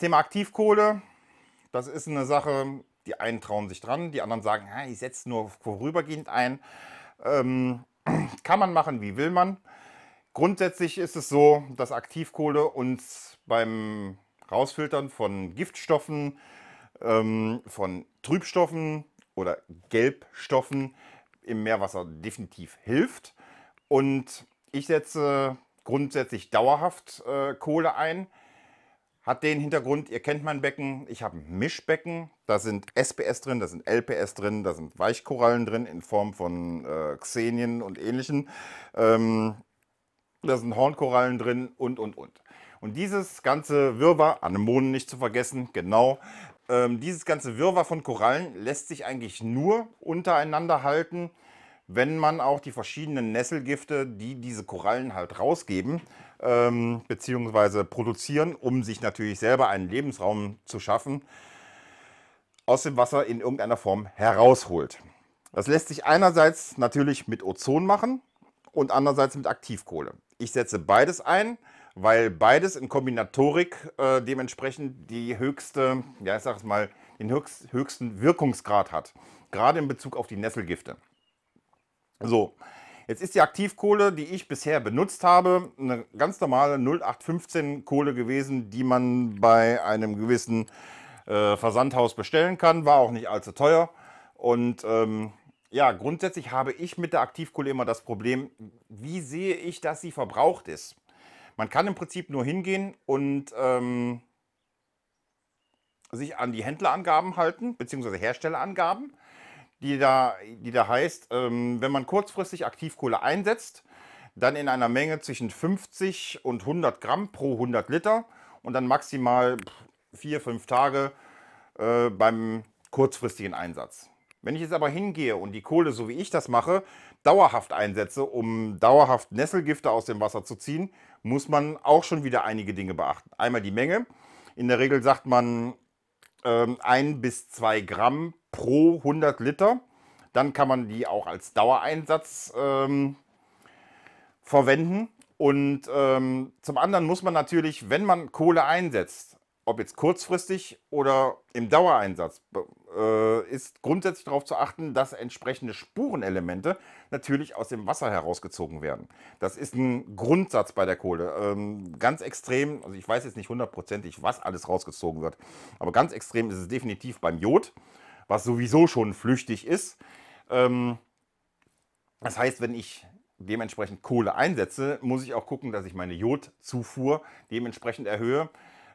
Thema Aktivkohle, das ist eine Sache, die einen trauen sich dran, die anderen sagen, ich setze nur vorübergehend ein. Ähm, kann man machen, wie will man. Grundsätzlich ist es so, dass Aktivkohle uns beim Rausfiltern von Giftstoffen, ähm, von Trübstoffen oder Gelbstoffen im Meerwasser definitiv hilft. Und ich setze grundsätzlich dauerhaft äh, Kohle ein. Hat den Hintergrund, ihr kennt mein Becken, ich habe ein Mischbecken. Da sind SPS drin, da sind LPS drin, da sind Weichkorallen drin in Form von äh, Xenien und ähnlichen. Ähm, da sind Hornkorallen drin und, und, und. Und dieses ganze Wirrwarr, Anemonen nicht zu vergessen, genau, ähm, dieses ganze Wirrwarr von Korallen lässt sich eigentlich nur untereinander halten, wenn man auch die verschiedenen Nesselgifte, die diese Korallen halt rausgeben, ähm, beziehungsweise produzieren, um sich natürlich selber einen Lebensraum zu schaffen, aus dem Wasser in irgendeiner Form herausholt. Das lässt sich einerseits natürlich mit Ozon machen und andererseits mit Aktivkohle. Ich setze beides ein, weil beides in Kombinatorik äh, dementsprechend die höchste, ja ich sag mal, den höchst, höchsten Wirkungsgrad hat, gerade in Bezug auf die Nesselgifte. So, jetzt ist die Aktivkohle, die ich bisher benutzt habe, eine ganz normale 0815 Kohle gewesen, die man bei einem gewissen äh, Versandhaus bestellen kann. War auch nicht allzu teuer. Und ähm, ja, grundsätzlich habe ich mit der Aktivkohle immer das Problem, wie sehe ich, dass sie verbraucht ist. Man kann im Prinzip nur hingehen und ähm, sich an die Händlerangaben halten, beziehungsweise Herstellerangaben die da, die da heißt, ähm, wenn man kurzfristig Aktivkohle einsetzt, dann in einer Menge zwischen 50 und 100 Gramm pro 100 Liter und dann maximal vier, fünf Tage äh, beim kurzfristigen Einsatz. Wenn ich jetzt aber hingehe und die Kohle, so wie ich das mache, dauerhaft einsetze, um dauerhaft Nesselgifte aus dem Wasser zu ziehen, muss man auch schon wieder einige Dinge beachten. Einmal die Menge. In der Regel sagt man ähm, ein bis zwei Gramm pro 100 Liter. Dann kann man die auch als Dauereinsatz ähm, verwenden. Und ähm, zum anderen muss man natürlich, wenn man Kohle einsetzt, ob jetzt kurzfristig oder im Dauereinsatz, äh, ist grundsätzlich darauf zu achten, dass entsprechende Spurenelemente natürlich aus dem Wasser herausgezogen werden. Das ist ein Grundsatz bei der Kohle. Ähm, ganz extrem, also ich weiß jetzt nicht hundertprozentig, was alles rausgezogen wird, aber ganz extrem ist es definitiv beim Jod, was sowieso schon flüchtig ist. Ähm, das heißt, wenn ich dementsprechend Kohle einsetze, muss ich auch gucken, dass ich meine Jodzufuhr dementsprechend erhöhe.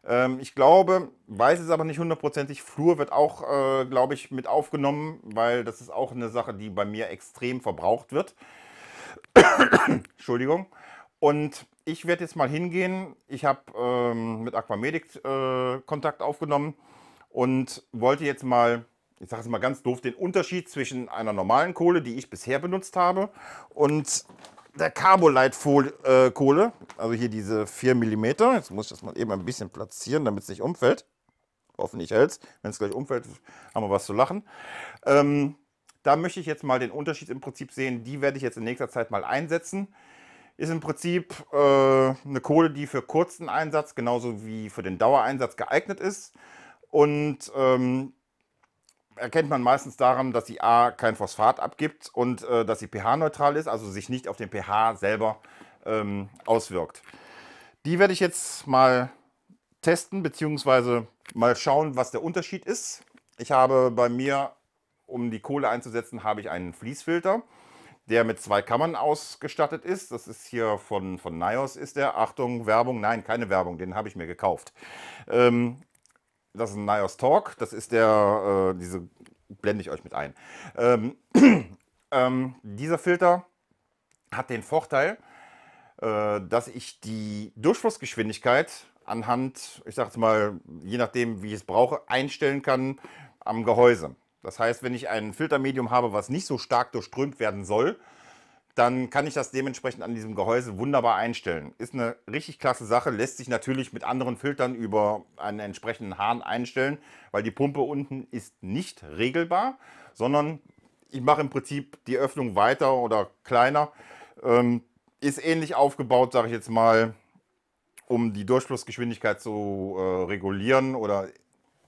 Ähm, ich glaube, weiß es aber nicht hundertprozentig. Flur wird auch, äh, glaube ich, mit aufgenommen, weil das ist auch eine Sache, die bei mir extrem verbraucht wird. Entschuldigung. Und ich werde jetzt mal hingehen. Ich habe ähm, mit Aquamedic äh, Kontakt aufgenommen und wollte jetzt mal, ich sage es mal ganz doof, den Unterschied zwischen einer normalen Kohle, die ich bisher benutzt habe, und der Carbolight-Kohle, äh, also hier diese 4 mm. Jetzt muss ich das mal eben ein bisschen platzieren, damit es nicht umfällt. Hoffentlich hält es. Wenn es gleich umfällt, haben wir was zu lachen. Ähm, da möchte ich jetzt mal den Unterschied im Prinzip sehen. Die werde ich jetzt in nächster Zeit mal einsetzen. Ist im Prinzip äh, eine Kohle, die für kurzen Einsatz genauso wie für den Dauereinsatz geeignet ist. Und ähm, erkennt man meistens daran, dass sie A kein Phosphat abgibt und äh, dass sie pH-neutral ist, also sich nicht auf den pH selber ähm, auswirkt. Die werde ich jetzt mal testen, beziehungsweise mal schauen, was der Unterschied ist. Ich habe bei mir, um die Kohle einzusetzen, habe ich einen Fließfilter, der mit zwei Kammern ausgestattet ist. Das ist hier von, von NIOS ist der. Achtung, Werbung. Nein, keine Werbung, den habe ich mir gekauft. Ähm, das ist ein NIOS Talk, das ist der, äh, diese blende ich euch mit ein. Ähm, ähm, dieser Filter hat den Vorteil, äh, dass ich die Durchflussgeschwindigkeit anhand, ich sag's mal, je nachdem wie ich es brauche, einstellen kann am Gehäuse. Das heißt, wenn ich ein Filtermedium habe, was nicht so stark durchströmt werden soll, dann kann ich das dementsprechend an diesem Gehäuse wunderbar einstellen. Ist eine richtig klasse Sache, lässt sich natürlich mit anderen Filtern über einen entsprechenden Hahn einstellen, weil die Pumpe unten ist nicht regelbar, sondern ich mache im Prinzip die Öffnung weiter oder kleiner. Ähm, ist ähnlich aufgebaut, sage ich jetzt mal, um die Durchflussgeschwindigkeit zu äh, regulieren oder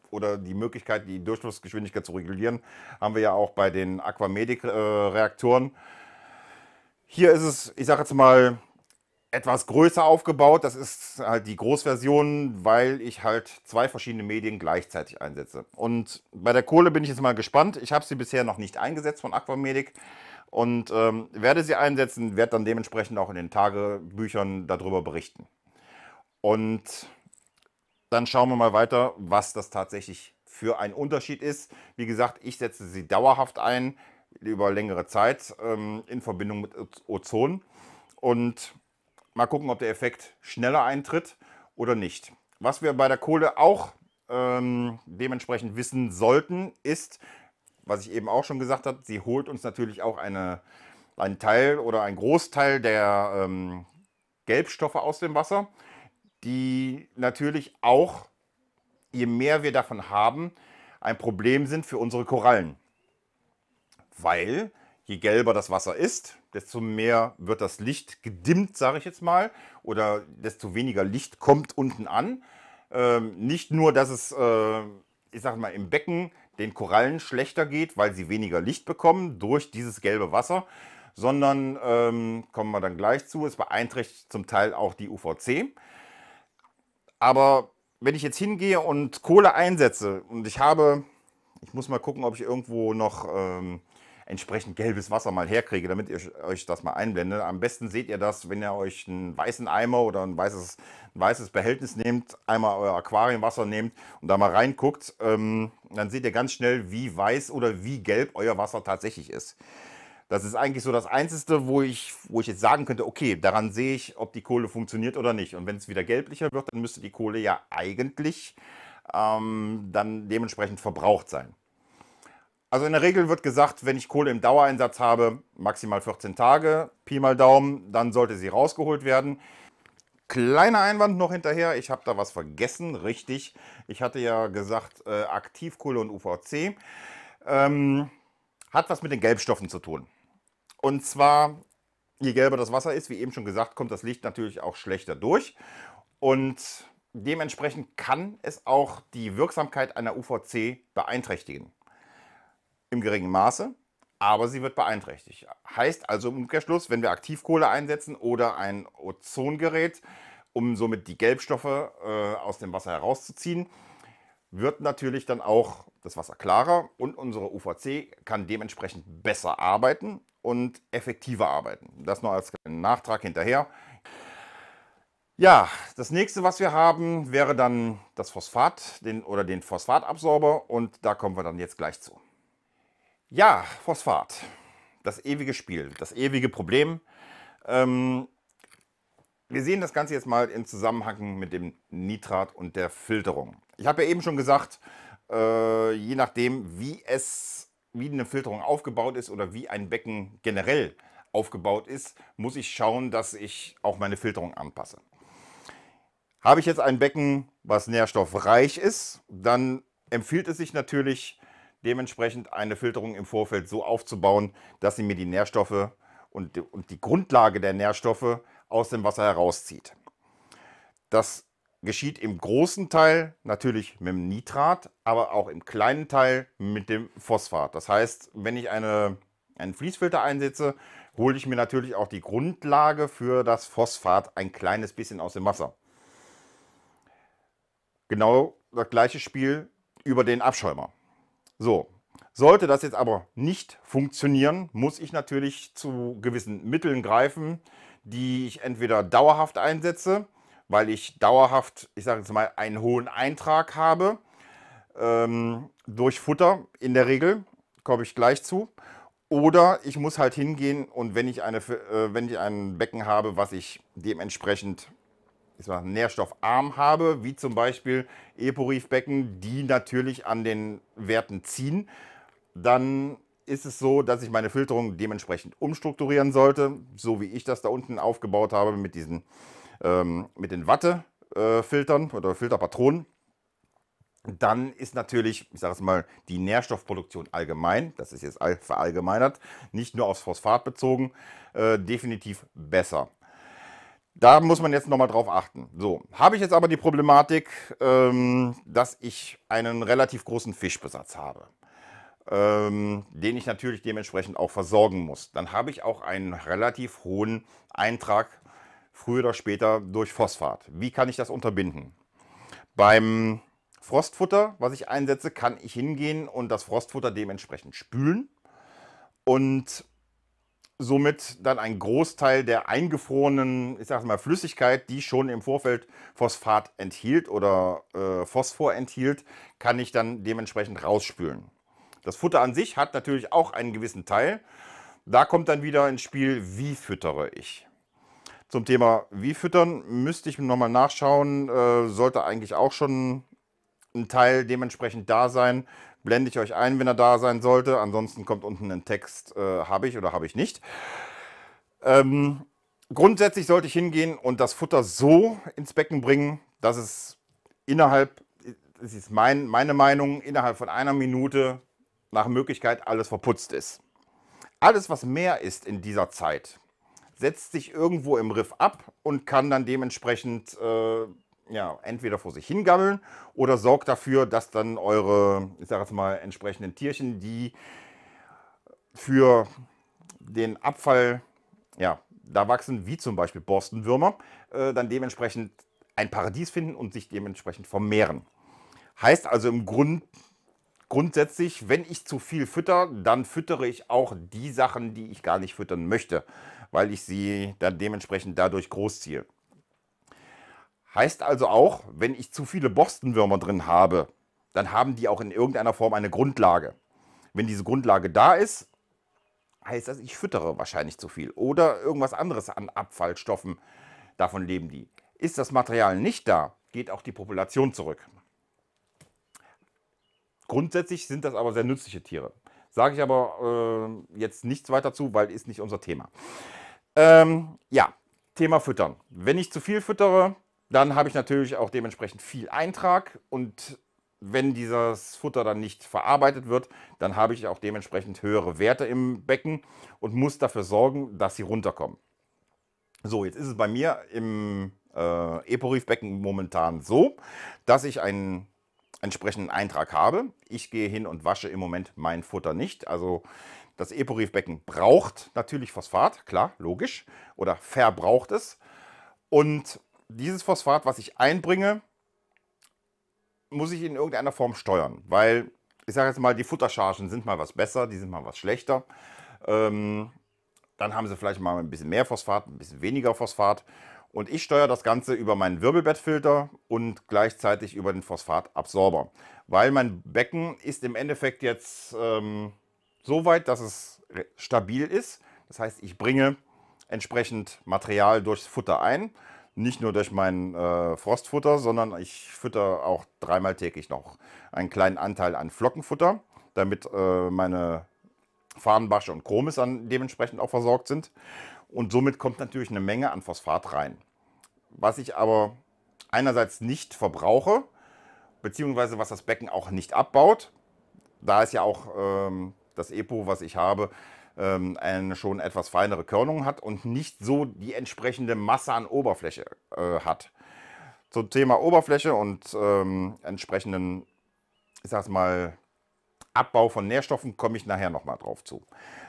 oder die Möglichkeit, die Durchflussgeschwindigkeit zu regulieren, haben wir ja auch bei den Aquamedic-Reaktoren. Äh, hier ist es, ich sage jetzt mal, etwas größer aufgebaut. Das ist halt die Großversion, weil ich halt zwei verschiedene Medien gleichzeitig einsetze. Und bei der Kohle bin ich jetzt mal gespannt. Ich habe sie bisher noch nicht eingesetzt von Aquamedic und ähm, werde sie einsetzen, werde dann dementsprechend auch in den Tagebüchern darüber berichten. Und dann schauen wir mal weiter, was das tatsächlich für ein Unterschied ist. Wie gesagt, ich setze sie dauerhaft ein über längere Zeit ähm, in Verbindung mit Ozon. Und mal gucken, ob der Effekt schneller eintritt oder nicht. Was wir bei der Kohle auch ähm, dementsprechend wissen sollten, ist, was ich eben auch schon gesagt habe, sie holt uns natürlich auch eine, einen Teil oder einen Großteil der ähm, Gelbstoffe aus dem Wasser, die natürlich auch, je mehr wir davon haben, ein Problem sind für unsere Korallen weil je gelber das Wasser ist, desto mehr wird das Licht gedimmt, sage ich jetzt mal, oder desto weniger Licht kommt unten an. Ähm, nicht nur, dass es, äh, ich sage mal, im Becken den Korallen schlechter geht, weil sie weniger Licht bekommen durch dieses gelbe Wasser, sondern, ähm, kommen wir dann gleich zu, es beeinträchtigt zum Teil auch die UVC. Aber wenn ich jetzt hingehe und Kohle einsetze und ich habe, ich muss mal gucken, ob ich irgendwo noch... Ähm, entsprechend gelbes Wasser mal herkriege, damit ich euch das mal einblende. Am besten seht ihr das, wenn ihr euch einen weißen Eimer oder ein weißes, ein weißes Behältnis nehmt, einmal euer Aquariumwasser nehmt und da mal reinguckt, ähm, dann seht ihr ganz schnell, wie weiß oder wie gelb euer Wasser tatsächlich ist. Das ist eigentlich so das Einzige, wo ich, wo ich jetzt sagen könnte, okay, daran sehe ich, ob die Kohle funktioniert oder nicht. Und wenn es wieder gelblicher wird, dann müsste die Kohle ja eigentlich ähm, dann dementsprechend verbraucht sein. Also in der Regel wird gesagt, wenn ich Kohle im Dauereinsatz habe, maximal 14 Tage, Pi mal Daumen, dann sollte sie rausgeholt werden. Kleiner Einwand noch hinterher, ich habe da was vergessen, richtig. Ich hatte ja gesagt, äh, Aktivkohle und UVC ähm, hat was mit den Gelbstoffen zu tun. Und zwar, je gelber das Wasser ist, wie eben schon gesagt, kommt das Licht natürlich auch schlechter durch. Und dementsprechend kann es auch die Wirksamkeit einer UVC beeinträchtigen im geringen Maße, aber sie wird beeinträchtigt. Heißt also im Umkehrschluss, wenn wir Aktivkohle einsetzen oder ein Ozongerät, um somit die Gelbstoffe äh, aus dem Wasser herauszuziehen, wird natürlich dann auch das Wasser klarer und unsere UVC kann dementsprechend besser arbeiten und effektiver arbeiten. Das nur als Nachtrag hinterher. Ja, das nächste, was wir haben, wäre dann das Phosphat den, oder den Phosphatabsorber und da kommen wir dann jetzt gleich zu. Ja, Phosphat. Das ewige Spiel, das ewige Problem. Ähm, wir sehen das Ganze jetzt mal im Zusammenhang mit dem Nitrat und der Filterung. Ich habe ja eben schon gesagt, äh, je nachdem, wie es, wie eine Filterung aufgebaut ist oder wie ein Becken generell aufgebaut ist, muss ich schauen, dass ich auch meine Filterung anpasse. Habe ich jetzt ein Becken, was nährstoffreich ist, dann empfiehlt es sich natürlich, dementsprechend eine Filterung im Vorfeld so aufzubauen, dass sie mir die Nährstoffe und, und die Grundlage der Nährstoffe aus dem Wasser herauszieht. Das geschieht im großen Teil natürlich mit dem Nitrat, aber auch im kleinen Teil mit dem Phosphat. Das heißt, wenn ich eine, einen Fließfilter einsetze, hole ich mir natürlich auch die Grundlage für das Phosphat ein kleines bisschen aus dem Wasser. Genau das gleiche Spiel über den Abschäumer. So, sollte das jetzt aber nicht funktionieren, muss ich natürlich zu gewissen Mitteln greifen, die ich entweder dauerhaft einsetze, weil ich dauerhaft, ich sage jetzt mal, einen hohen Eintrag habe, ähm, durch Futter in der Regel, komme ich gleich zu. Oder ich muss halt hingehen und wenn ich, eine, äh, wenn ich ein Becken habe, was ich dementsprechend ich sag, nährstoffarm habe, wie zum Beispiel Eporiefbecken, die natürlich an den Werten ziehen, dann ist es so, dass ich meine Filterung dementsprechend umstrukturieren sollte, so wie ich das da unten aufgebaut habe mit diesen ähm, mit den Wattefiltern äh, oder Filterpatronen. Dann ist natürlich, ich sage es mal, die Nährstoffproduktion allgemein, das ist jetzt verallgemeinert, nicht nur aufs Phosphat bezogen, äh, definitiv besser. Da muss man jetzt nochmal drauf achten. So, habe ich jetzt aber die Problematik, ähm, dass ich einen relativ großen Fischbesatz habe, ähm, den ich natürlich dementsprechend auch versorgen muss. Dann habe ich auch einen relativ hohen Eintrag früher oder später durch Phosphat. Wie kann ich das unterbinden? Beim Frostfutter, was ich einsetze, kann ich hingehen und das Frostfutter dementsprechend spülen und somit dann ein Großteil der eingefrorenen, ich sage mal, Flüssigkeit, die schon im Vorfeld Phosphat enthielt oder äh, Phosphor enthielt, kann ich dann dementsprechend rausspülen. Das Futter an sich hat natürlich auch einen gewissen Teil. Da kommt dann wieder ins Spiel, wie füttere ich. Zum Thema wie füttern müsste ich nochmal nachschauen, äh, sollte eigentlich auch schon ein Teil dementsprechend da sein, Blende ich euch ein, wenn er da sein sollte. Ansonsten kommt unten ein Text, äh, habe ich oder habe ich nicht. Ähm, grundsätzlich sollte ich hingehen und das Futter so ins Becken bringen, dass es innerhalb, das ist mein, meine Meinung, innerhalb von einer Minute nach Möglichkeit alles verputzt ist. Alles, was mehr ist in dieser Zeit, setzt sich irgendwo im Riff ab und kann dann dementsprechend äh, ja, entweder vor sich hingammeln oder sorgt dafür, dass dann eure, ich sage jetzt mal, entsprechenden Tierchen, die für den Abfall, ja, da wachsen, wie zum Beispiel Borstenwürmer, äh, dann dementsprechend ein Paradies finden und sich dementsprechend vermehren. Heißt also im Grund, grundsätzlich, wenn ich zu viel fütter, dann füttere ich auch die Sachen, die ich gar nicht füttern möchte, weil ich sie dann dementsprechend dadurch großziehe. Heißt also auch, wenn ich zu viele Borstenwürmer drin habe, dann haben die auch in irgendeiner Form eine Grundlage. Wenn diese Grundlage da ist, heißt das, ich füttere wahrscheinlich zu viel. Oder irgendwas anderes an Abfallstoffen, davon leben die. Ist das Material nicht da, geht auch die Population zurück. Grundsätzlich sind das aber sehr nützliche Tiere. Sage ich aber äh, jetzt nichts weiter zu, weil ist nicht unser Thema. Ähm, ja, Thema Füttern. Wenn ich zu viel füttere, dann habe ich natürlich auch dementsprechend viel Eintrag und wenn dieses Futter dann nicht verarbeitet wird, dann habe ich auch dementsprechend höhere Werte im Becken und muss dafür sorgen, dass sie runterkommen. So, jetzt ist es bei mir im äh, Eporif-Becken momentan so, dass ich einen entsprechenden Eintrag habe. Ich gehe hin und wasche im Moment mein Futter nicht. Also das Eporif-Becken braucht natürlich Phosphat, klar, logisch, oder verbraucht es. Und dieses Phosphat, was ich einbringe, muss ich in irgendeiner Form steuern, weil ich sage jetzt mal, die Futterchargen sind mal was besser, die sind mal was schlechter. Ähm, dann haben sie vielleicht mal ein bisschen mehr Phosphat, ein bisschen weniger Phosphat. Und ich steuere das Ganze über meinen Wirbelbettfilter und gleichzeitig über den Phosphatabsorber. Weil mein Becken ist im Endeffekt jetzt ähm, so weit, dass es stabil ist. Das heißt, ich bringe entsprechend Material durchs Futter ein nicht nur durch mein äh, Frostfutter, sondern ich fütter auch dreimal täglich noch einen kleinen Anteil an Flockenfutter, damit äh, meine Farnbasche und Chromis dann dementsprechend auch versorgt sind. Und somit kommt natürlich eine Menge an Phosphat rein. Was ich aber einerseits nicht verbrauche, beziehungsweise was das Becken auch nicht abbaut, da ist ja auch ähm, das EPO, was ich habe, ähm, eine schon etwas feinere Körnung hat und nicht so die entsprechende Masse an Oberfläche äh, hat. Zum Thema Oberfläche und ähm, entsprechenden, ich sag's mal, Abbau von Nährstoffen komme ich nachher nochmal drauf zu.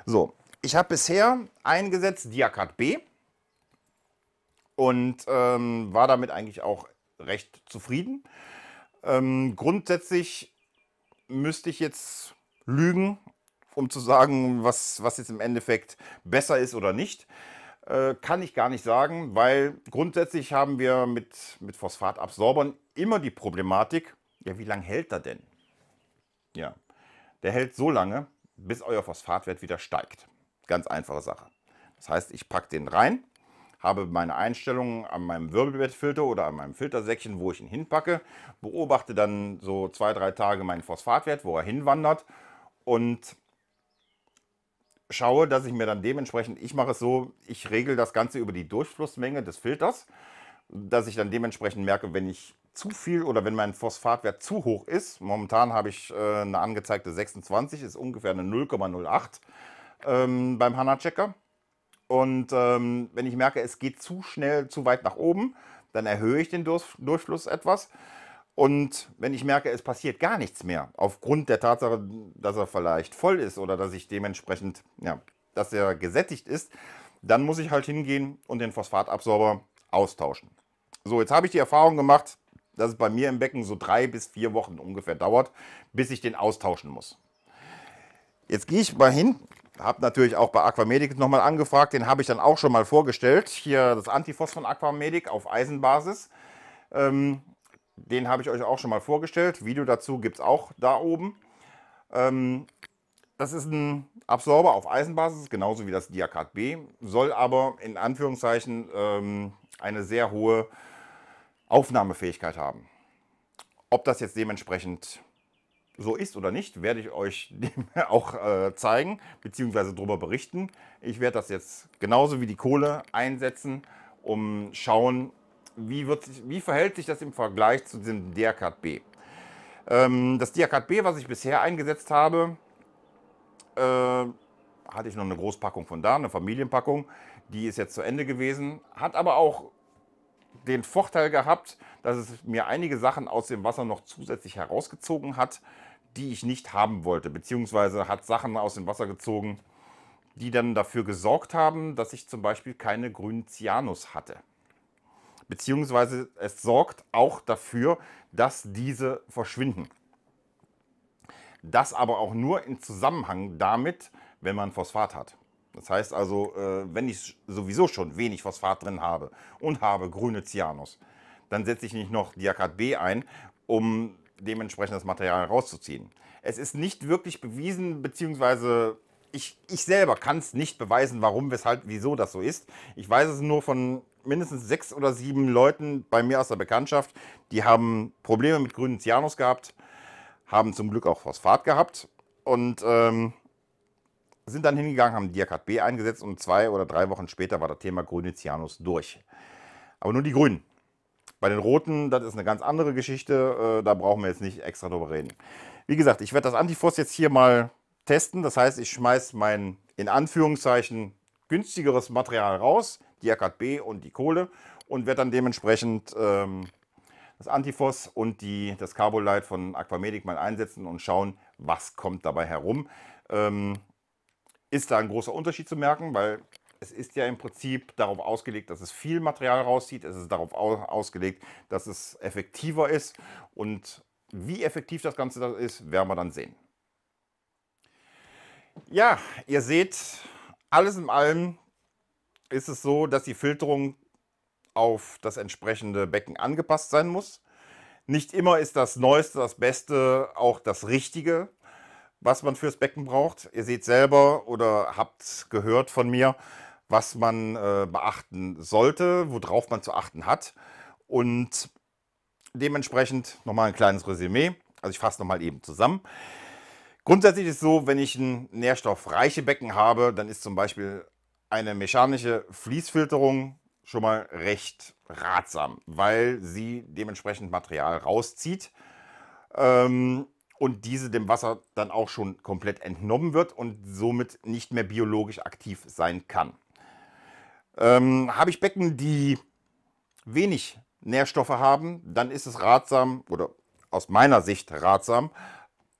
So, ich habe bisher eingesetzt Diakat B und ähm, war damit eigentlich auch recht zufrieden. Ähm, grundsätzlich müsste ich jetzt lügen, um zu sagen, was, was jetzt im Endeffekt besser ist oder nicht. Äh, kann ich gar nicht sagen, weil grundsätzlich haben wir mit, mit Phosphatabsorbern immer die Problematik, ja, wie lange hält er denn? Ja, der hält so lange, bis euer Phosphatwert wieder steigt. Ganz einfache Sache. Das heißt, ich packe den rein, habe meine Einstellungen an meinem Wirbelbettfilter oder an meinem Filtersäckchen, wo ich ihn hinpacke, beobachte dann so zwei, drei Tage meinen Phosphatwert, wo er hinwandert und schaue, dass ich mir dann dementsprechend, ich mache es so, ich regel das Ganze über die Durchflussmenge des Filters, dass ich dann dementsprechend merke, wenn ich zu viel oder wenn mein Phosphatwert zu hoch ist. Momentan habe ich äh, eine angezeigte 26, ist ungefähr eine 0,08 ähm, beim HANA-Checker. Und ähm, wenn ich merke, es geht zu schnell, zu weit nach oben, dann erhöhe ich den Durchfluss etwas. Und wenn ich merke, es passiert gar nichts mehr, aufgrund der Tatsache, dass er vielleicht voll ist oder dass ich dementsprechend, ja, dass er gesättigt ist, dann muss ich halt hingehen und den Phosphatabsorber austauschen. So, jetzt habe ich die Erfahrung gemacht, dass es bei mir im Becken so drei bis vier Wochen ungefähr dauert, bis ich den austauschen muss. Jetzt gehe ich mal hin, habe natürlich auch bei Aquamedic nochmal angefragt, den habe ich dann auch schon mal vorgestellt. Hier das Antiphos von Aquamedic auf Eisenbasis. Ähm, den habe ich euch auch schon mal vorgestellt. Video dazu gibt es auch da oben. Ähm, das ist ein Absorber auf Eisenbasis, genauso wie das Diakat B, soll aber in Anführungszeichen ähm, eine sehr hohe Aufnahmefähigkeit haben. Ob das jetzt dementsprechend so ist oder nicht, werde ich euch auch äh, zeigen bzw. darüber berichten. Ich werde das jetzt genauso wie die Kohle einsetzen, um schauen, wie, wird sich, wie verhält sich das im Vergleich zu dem Diakat B? Ähm, das Diakat B, was ich bisher eingesetzt habe, äh, hatte ich noch eine Großpackung von da, eine Familienpackung. Die ist jetzt zu Ende gewesen, hat aber auch den Vorteil gehabt, dass es mir einige Sachen aus dem Wasser noch zusätzlich herausgezogen hat, die ich nicht haben wollte, beziehungsweise hat Sachen aus dem Wasser gezogen, die dann dafür gesorgt haben, dass ich zum Beispiel keine grünen Cyanus hatte beziehungsweise es sorgt auch dafür, dass diese verschwinden. Das aber auch nur im Zusammenhang damit, wenn man Phosphat hat. Das heißt also, äh, wenn ich sowieso schon wenig Phosphat drin habe und habe grüne Cyanus, dann setze ich nicht noch Diakat B ein, um dementsprechend das Material rauszuziehen. Es ist nicht wirklich bewiesen, beziehungsweise ich, ich selber kann es nicht beweisen, warum, weshalb, wieso das so ist. Ich weiß es nur von mindestens sechs oder sieben Leuten bei mir aus der Bekanntschaft, die haben Probleme mit grünen Cyanus gehabt, haben zum Glück auch Phosphat gehabt und ähm, sind dann hingegangen, haben Diakat B eingesetzt und zwei oder drei Wochen später war das Thema grüne Cyanus durch. Aber nur die Grünen. Bei den Roten, das ist eine ganz andere Geschichte, äh, da brauchen wir jetzt nicht extra drüber reden. Wie gesagt, ich werde das Antifrost jetzt hier mal testen, das heißt, ich schmeiße mein in Anführungszeichen günstigeres Material raus, die AKB und die Kohle und wird dann dementsprechend ähm, das Antifos und die, das Carbolight von Aquamedic mal einsetzen und schauen, was kommt dabei herum. Ähm, ist da ein großer Unterschied zu merken, weil es ist ja im Prinzip darauf ausgelegt, dass es viel Material rauszieht. Es ist darauf ausgelegt, dass es effektiver ist. Und wie effektiv das Ganze das ist, werden wir dann sehen. Ja, ihr seht, alles in allem ist es so, dass die Filterung auf das entsprechende Becken angepasst sein muss. Nicht immer ist das Neueste, das Beste auch das Richtige, was man fürs Becken braucht. Ihr seht selber oder habt gehört von mir, was man äh, beachten sollte, worauf man zu achten hat. Und dementsprechend nochmal ein kleines Resümee. Also ich fasse nochmal eben zusammen. Grundsätzlich ist es so, wenn ich ein nährstoffreiche Becken habe, dann ist zum Beispiel eine mechanische Fließfilterung schon mal recht ratsam, weil sie dementsprechend Material rauszieht ähm, und diese dem Wasser dann auch schon komplett entnommen wird und somit nicht mehr biologisch aktiv sein kann. Ähm, Habe ich Becken, die wenig Nährstoffe haben, dann ist es ratsam oder aus meiner Sicht ratsam,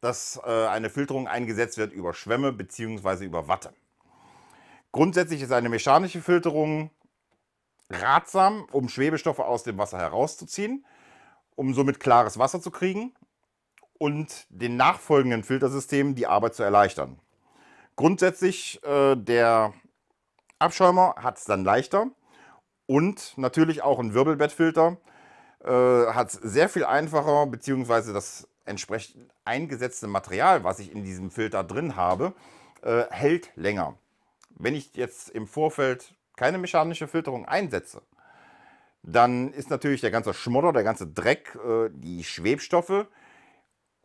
dass äh, eine Filterung eingesetzt wird über Schwämme bzw. über Watte. Grundsätzlich ist eine mechanische Filterung ratsam, um Schwebestoffe aus dem Wasser herauszuziehen, um somit klares Wasser zu kriegen und den nachfolgenden Filtersystemen die Arbeit zu erleichtern. Grundsätzlich äh, der Abschäumer hat es dann leichter und natürlich auch ein Wirbelbettfilter äh, hat es sehr viel einfacher, beziehungsweise das entsprechend eingesetzte Material, was ich in diesem Filter drin habe, äh, hält länger wenn ich jetzt im Vorfeld keine mechanische Filterung einsetze, dann ist natürlich der ganze Schmodder, der ganze Dreck, äh, die Schwebstoffe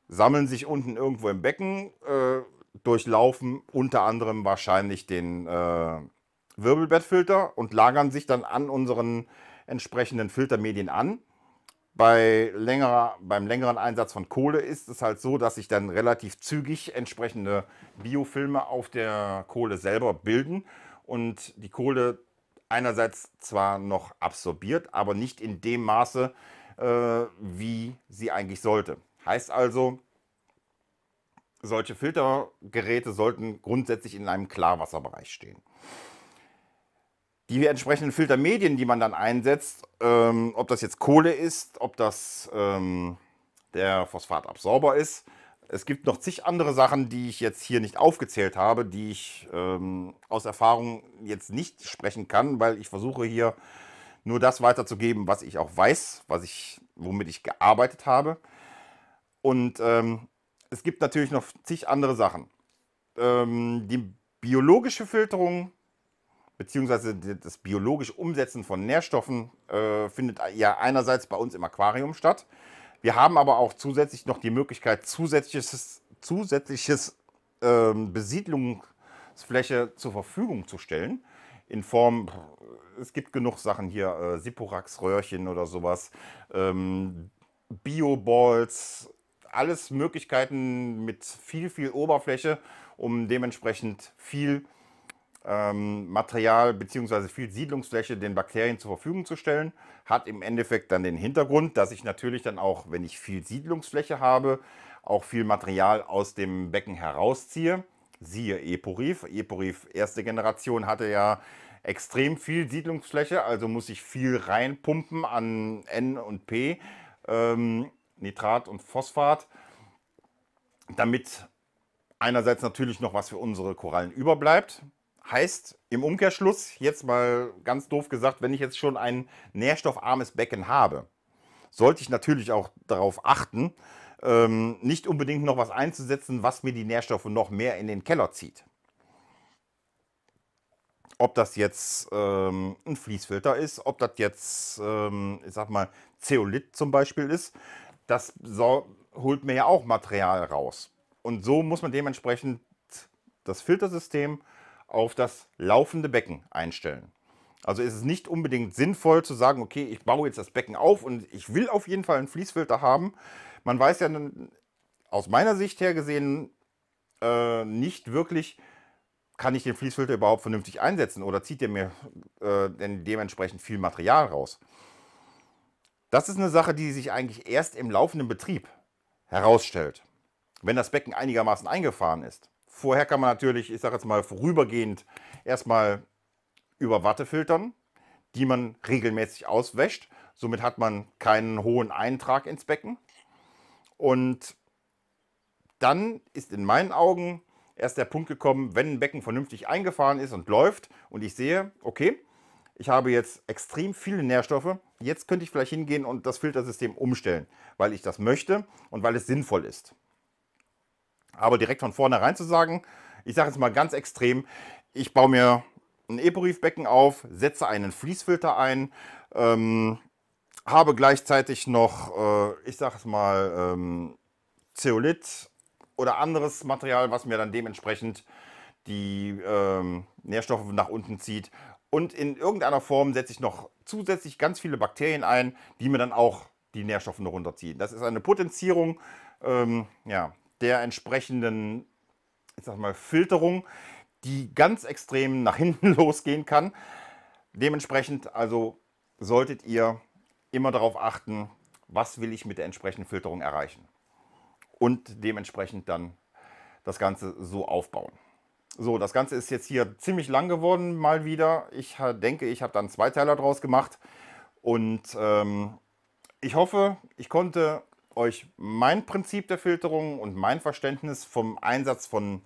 sammeln sich unten irgendwo im Becken, äh, durchlaufen unter anderem wahrscheinlich den äh, Wirbelbettfilter und lagern sich dann an unseren entsprechenden Filtermedien an. Bei längerer, beim längeren Einsatz von Kohle ist es halt so, dass sich dann relativ zügig entsprechende Biofilme auf der Kohle selber bilden und die Kohle einerseits zwar noch absorbiert, aber nicht in dem Maße, äh, wie sie eigentlich sollte. Heißt also, solche Filtergeräte sollten grundsätzlich in einem Klarwasserbereich stehen die entsprechenden Filtermedien, die man dann einsetzt, ähm, ob das jetzt Kohle ist, ob das ähm, der Phosphatabsorber ist. Es gibt noch zig andere Sachen, die ich jetzt hier nicht aufgezählt habe, die ich ähm, aus Erfahrung jetzt nicht sprechen kann, weil ich versuche hier nur das weiterzugeben, was ich auch weiß, was ich, womit ich gearbeitet habe. Und ähm, es gibt natürlich noch zig andere Sachen. Ähm, die biologische Filterung beziehungsweise das biologische Umsetzen von Nährstoffen äh, findet ja einerseits bei uns im Aquarium statt. Wir haben aber auch zusätzlich noch die Möglichkeit, zusätzliches, zusätzliches äh, Besiedlungsfläche zur Verfügung zu stellen. In Form, es gibt genug Sachen hier, äh, Siporax-Röhrchen oder sowas, ähm, Bio-Balls, alles Möglichkeiten mit viel, viel Oberfläche, um dementsprechend viel äh, ähm, Material bzw. viel Siedlungsfläche den Bakterien zur Verfügung zu stellen, hat im Endeffekt dann den Hintergrund, dass ich natürlich dann auch, wenn ich viel Siedlungsfläche habe, auch viel Material aus dem Becken herausziehe. Siehe Eporif. Eporif erste Generation hatte ja extrem viel Siedlungsfläche, also muss ich viel reinpumpen an N und P, ähm, Nitrat und Phosphat, damit einerseits natürlich noch was für unsere Korallen überbleibt, Heißt im Umkehrschluss, jetzt mal ganz doof gesagt, wenn ich jetzt schon ein nährstoffarmes Becken habe, sollte ich natürlich auch darauf achten, ähm, nicht unbedingt noch was einzusetzen, was mir die Nährstoffe noch mehr in den Keller zieht. Ob das jetzt ähm, ein Fließfilter ist, ob das jetzt, ähm, ich sag mal, Zeolit zum Beispiel ist, das so, holt mir ja auch Material raus. Und so muss man dementsprechend das Filtersystem auf das laufende Becken einstellen. Also ist es nicht unbedingt sinnvoll zu sagen, okay, ich baue jetzt das Becken auf und ich will auf jeden Fall einen Fließfilter haben. Man weiß ja aus meiner Sicht her gesehen äh, nicht wirklich, kann ich den Fließfilter überhaupt vernünftig einsetzen oder zieht der mir äh, denn dementsprechend viel Material raus. Das ist eine Sache, die sich eigentlich erst im laufenden Betrieb herausstellt, wenn das Becken einigermaßen eingefahren ist. Vorher kann man natürlich, ich sage jetzt mal vorübergehend, erstmal über Watte filtern, die man regelmäßig auswäscht. Somit hat man keinen hohen Eintrag ins Becken. Und dann ist in meinen Augen erst der Punkt gekommen, wenn ein Becken vernünftig eingefahren ist und läuft und ich sehe, okay, ich habe jetzt extrem viele Nährstoffe, jetzt könnte ich vielleicht hingehen und das Filtersystem umstellen, weil ich das möchte und weil es sinnvoll ist. Aber direkt von vornherein zu sagen, ich sage jetzt mal ganz extrem, ich baue mir ein Eporiefbecken auf, setze einen Fließfilter ein, ähm, habe gleichzeitig noch, äh, ich sage es mal, ähm, Zeolit oder anderes Material, was mir dann dementsprechend die ähm, Nährstoffe nach unten zieht. Und in irgendeiner Form setze ich noch zusätzlich ganz viele Bakterien ein, die mir dann auch die Nährstoffe runterziehen. Das ist eine Potenzierung, ähm, ja, der entsprechenden, ich sag mal, Filterung, die ganz extrem nach hinten losgehen kann. Dementsprechend also solltet ihr immer darauf achten, was will ich mit der entsprechenden Filterung erreichen. Und dementsprechend dann das Ganze so aufbauen. So, das Ganze ist jetzt hier ziemlich lang geworden, mal wieder. Ich denke, ich habe dann zwei Teile draus gemacht. Und ähm, ich hoffe, ich konnte euch mein Prinzip der Filterung und mein Verständnis vom Einsatz von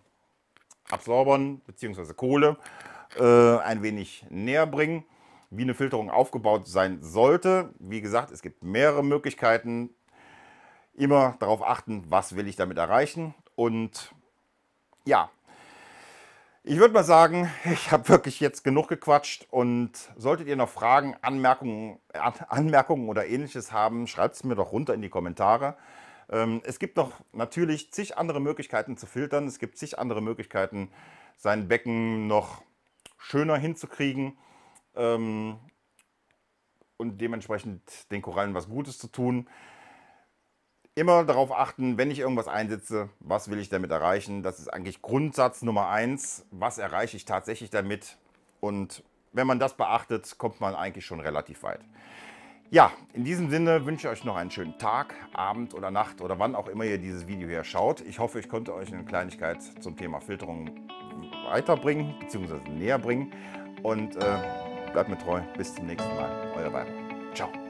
Absorbern bzw. Kohle äh, ein wenig näher bringen, wie eine Filterung aufgebaut sein sollte. Wie gesagt, es gibt mehrere Möglichkeiten. Immer darauf achten, was will ich damit erreichen. Und ja, ich würde mal sagen, ich habe wirklich jetzt genug gequatscht und solltet ihr noch Fragen, Anmerkungen, Anmerkungen oder ähnliches haben, schreibt es mir doch runter in die Kommentare. Ähm, es gibt noch natürlich zig andere Möglichkeiten zu filtern. Es gibt zig andere Möglichkeiten, sein Becken noch schöner hinzukriegen ähm, und dementsprechend den Korallen was Gutes zu tun. Immer darauf achten, wenn ich irgendwas einsetze, was will ich damit erreichen? Das ist eigentlich Grundsatz Nummer eins. Was erreiche ich tatsächlich damit? Und wenn man das beachtet, kommt man eigentlich schon relativ weit. Ja, in diesem Sinne wünsche ich euch noch einen schönen Tag, Abend oder Nacht oder wann auch immer ihr dieses Video hier schaut. Ich hoffe, ich konnte euch eine Kleinigkeit zum Thema Filterung weiterbringen bzw. näher bringen. Und äh, bleibt mir treu. Bis zum nächsten Mal. Euer Weib. Ciao.